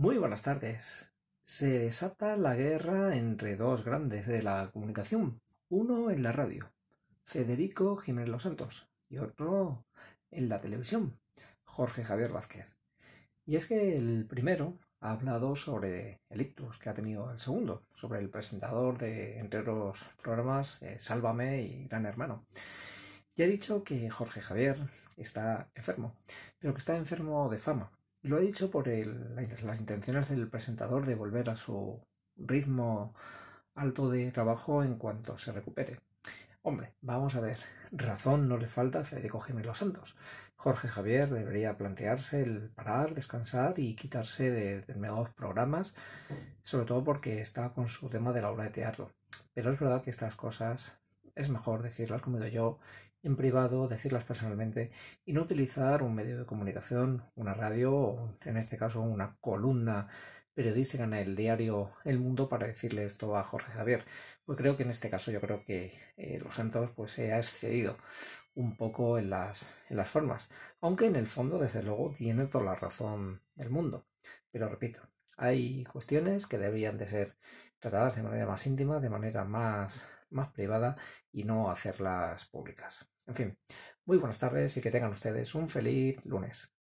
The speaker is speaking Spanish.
Muy buenas tardes. Se desata la guerra entre dos grandes de la comunicación. Uno en la radio, Federico Jiménez Los Santos, y otro en la televisión, Jorge Javier Vázquez. Y es que el primero ha hablado sobre el ictus que ha tenido el segundo, sobre el presentador de, entre los programas, eh, Sálvame y Gran Hermano. Y ha dicho que Jorge Javier está enfermo, pero que está enfermo de fama, lo he dicho por las intenciones del presentador de volver a su ritmo alto de trabajo en cuanto se recupere. Hombre, vamos a ver, razón no le falta a Federico Jiménez Santos. Jorge Javier debería plantearse el parar, descansar y quitarse de determinados programas, sobre todo porque está con su tema de la obra de teatro. Pero es verdad que estas cosas es mejor decirlas como yo, en privado, decirlas personalmente y no utilizar un medio de comunicación, una radio o en este caso una columna periodística en el diario El Mundo para decirle esto a Jorge Javier. Pues creo que en este caso yo creo que eh, los Santos pues se ha excedido un poco en las, en las formas, aunque en el fondo desde luego tiene toda la razón El mundo. Pero repito, hay cuestiones que deberían de ser tratadas de manera más íntima, de manera más más privada y no hacerlas públicas. En fin, muy buenas tardes y que tengan ustedes un feliz lunes.